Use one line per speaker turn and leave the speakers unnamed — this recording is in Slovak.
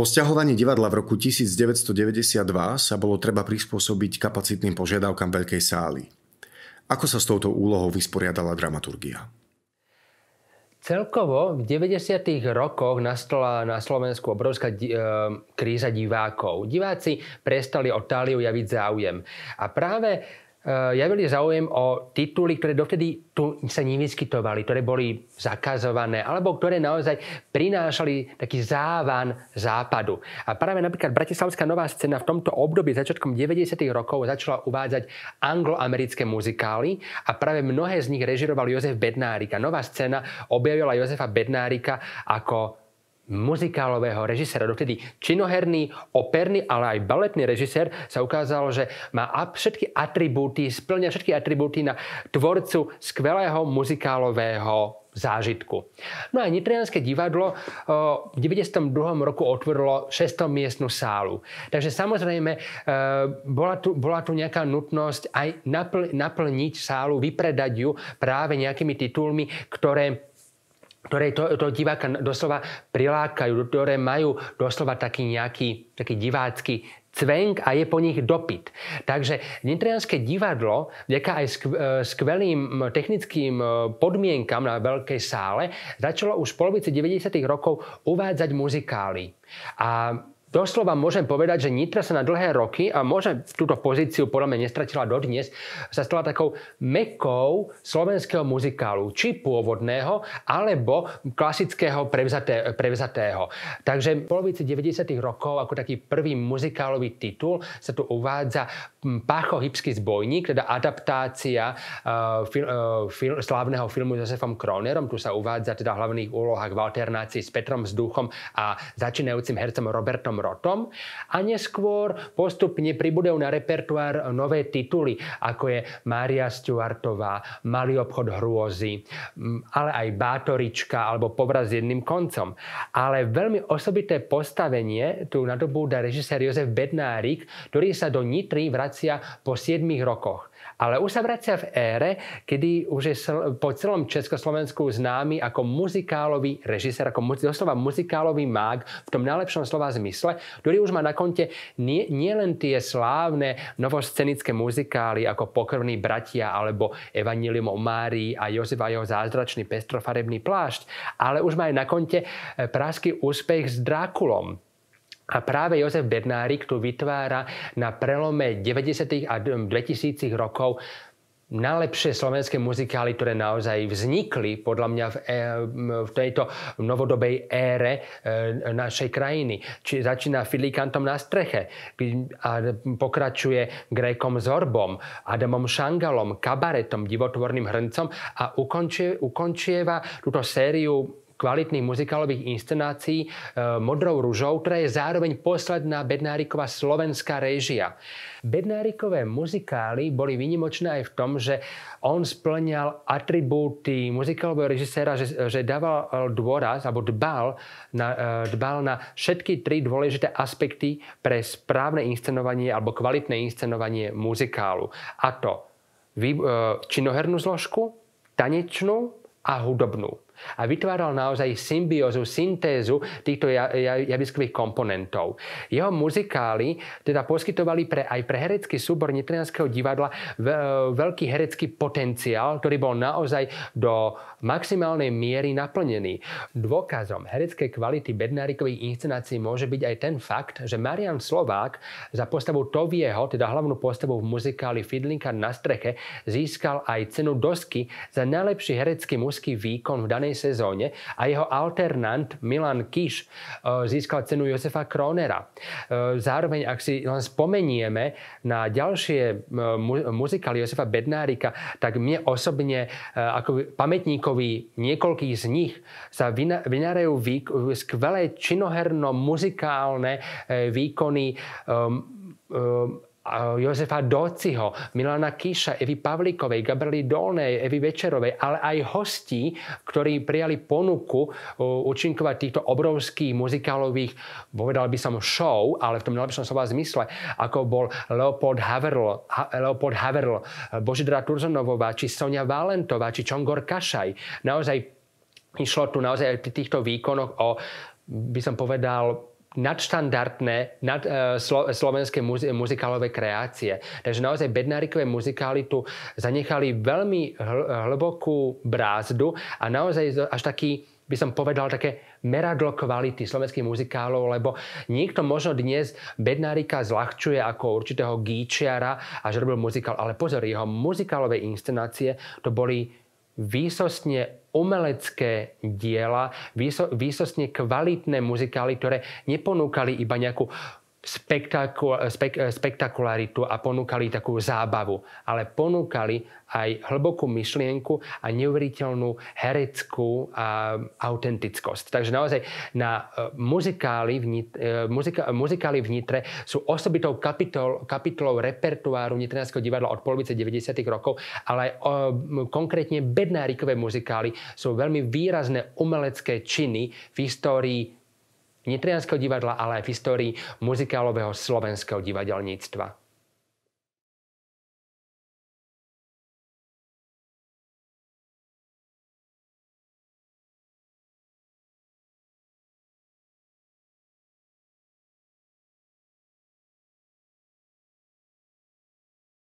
Po stiahovaní divadla v roku 1992 sa bolo treba prispôsobiť kapacitným požiadavkám veľkej sály. Ako sa s touto úlohou vysporiadala dramaturgia? Celkovo v 90. rokoch nastala na Slovensku obrovská di- e, kríza divákov. Diváci prestali o Táliu javiť záujem. A práve Eh, javili záujem o tituly, ktoré dovtedy tu sa nevyskytovali, ktoré boli zakazované, alebo ktoré naozaj prinášali taký závan západu. A práve napríklad Bratislavská nová scéna v tomto období začiatkom 90. rokov začala uvádzať angloamerické muzikály a práve mnohé z nich režiroval Jozef Bednárika. Nová scéna objavila Jozefa Bednárika ako muzikálového režisera. dovtedy činoherný, operný, ale aj baletný režisér sa ukázal, že má všetky atribúty, splňa všetky atribúty na tvorcu skvelého muzikálového zážitku. No a Nitrianské divadlo eh, v 92. roku otvorilo 600 miestnu sálu. Takže samozrejme eh, bola tu, bola tu nejaká nutnosť aj napl- naplniť sálu, vypredať ju práve nejakými titulmi, ktoré ktoré to, to diváka doslova prilákajú, ktoré majú doslova taký nejaký taký divácky cvenk a je po nich dopyt. Takže nitrianské divadlo, vďaka aj e, skvelým technickým e, podmienkam na veľkej sále, začalo už v polovici 90. rokov uvádzať muzikály. A doslova môžem povedať, že Nitra sa na dlhé roky a môže túto pozíciu podľa mňa nestratila dodnes, sa stala takou mekou slovenského muzikálu, či pôvodného, alebo klasického prevzaté, prevzatého. Takže v polovici 90. rokov ako taký prvý muzikálový titul sa tu uvádza Pacho Hybský zbojník, teda adaptácia uh, fil, uh, fil, slávneho filmu s Josefom Kronerom. Tu sa uvádza teda v hlavných úlohách v alternácii s Petrom Vzduchom a začínajúcim hercom Robertom rotom a neskôr postupne pribudú na repertoár nové tituly, ako je Mária Stuartová, Malý obchod hrôzy, ale aj Bátorička alebo Povraz s jedným koncom. Ale veľmi osobité postavenie tu nadobúda režisér Jozef Bednárik, ktorý sa do Nitry vracia po 7 rokoch. Ale už sa vracia v ére, kedy už je po celom Československu známy ako muzikálový režisér, ako muzi- doslova muzikálový mák v tom najlepšom slova zmysle, ktorý už má na konte nielen nie tie slávne novoscenické muzikály ako Pokrvný bratia alebo Evangelium o Márii a Jozef a jeho zázračný pestrofarebný plášť, ale už má aj na konte eh, prásky úspech s Drákulom a práve Jozef Bernárik tu vytvára na prelome 90. a 2000. rokov najlepšie slovenské muzikály, ktoré naozaj vznikli podľa mňa v, e, v tejto novodobej ére e, našej krajiny. Či začína Filikantom na streche a pokračuje Grékom Zorbom, Adamom Šangalom, Kabaretom, divotvorným hrncom a ukončie, ukončieva túto sériu kvalitných muzikálových inscenácií e, Modrou ružou, ktorá je zároveň posledná Bednárikova slovenská režia. Bednárikové muzikály boli vynimočné aj v tom, že on splňal atribúty muzikálového režiséra, že, že dával dôraz, alebo dbal na, e, dbal na všetky tri dôležité aspekty pre správne inscenovanie alebo kvalitné inscenovanie muzikálu. A to e, činohernú zložku, tanečnú a hudobnú a vytváral naozaj symbiózu, syntézu týchto javiskových komponentov. Jeho muzikály teda poskytovali pre, aj pre herecký súbor Nitrianského divadla e, veľký herecký potenciál, ktorý bol naozaj do maximálnej miery naplnený. Dôkazom hereckej kvality Bednárikových inscenácií môže byť aj ten fakt, že Marian Slovák za postavu Tovieho, teda hlavnú postavu v muzikáli Fidlinka na streche, získal aj cenu dosky za najlepší herecký mužský výkon v danej poslednej sezóne a jeho alternant Milan Kiš e, získal cenu Josefa Kronera. E, zároveň, ak si len spomenieme na ďalšie e, muzikály Josefa Bednárika, tak mne osobne ako pamätníkovi niekoľkých z nich sa vynárajú skvelé činoherno-muzikálne výkony um, Jozefa Dociho, Milana Kíša, Evy Pavlikovej, Gabrieli Dolnej, Evy Večerovej, ale aj hostí, ktorí prijali ponuku učinkovať uh, týchto obrovských muzikálových, povedal by som show, ale v tom najlepšom slova zmysle, ako bol Leopold Haverl, ha- Leopold Haverl Božidra Turzonovová, či Sonia Valentová, či Čongor Kašaj. Naozaj išlo tu naozaj pri týchto výkonoch o, by som povedal, nadštandardné nad, e, slo, slovenské muzi, muzikálové kreácie. Takže naozaj Bednárikové muzikály tu zanechali veľmi hl, hlbokú brázdu a naozaj až taký by som povedal také meradlo kvality slovenských muzikálov, lebo niekto možno dnes Bednárika zľahčuje ako určitého gíčiara a že robil muzikál, ale pozor, jeho muzikálové inscenácie to boli výsostne umelecké diela, výso, výsostne kvalitné muzikály, ktoré neponúkali iba nejakú spektaku, spek, spektakularitu a ponúkali takú zábavu, ale ponúkali aj hlbokú myšlienku a neuveriteľnú hereckú a autentickosť. Takže naozaj na e, muzikály v, Nit- e, muzika, muzikály v Nitre sú osobitou kapitol, kapitolou repertoáru Nitrianského divadla od polovice 90. rokov, ale aj e, o, konkrétne bednárikové muzikály sú veľmi výrazné umelecké činy v histórii nitrianského divadla, ale aj v histórii muzikálového slovenského divadelníctva.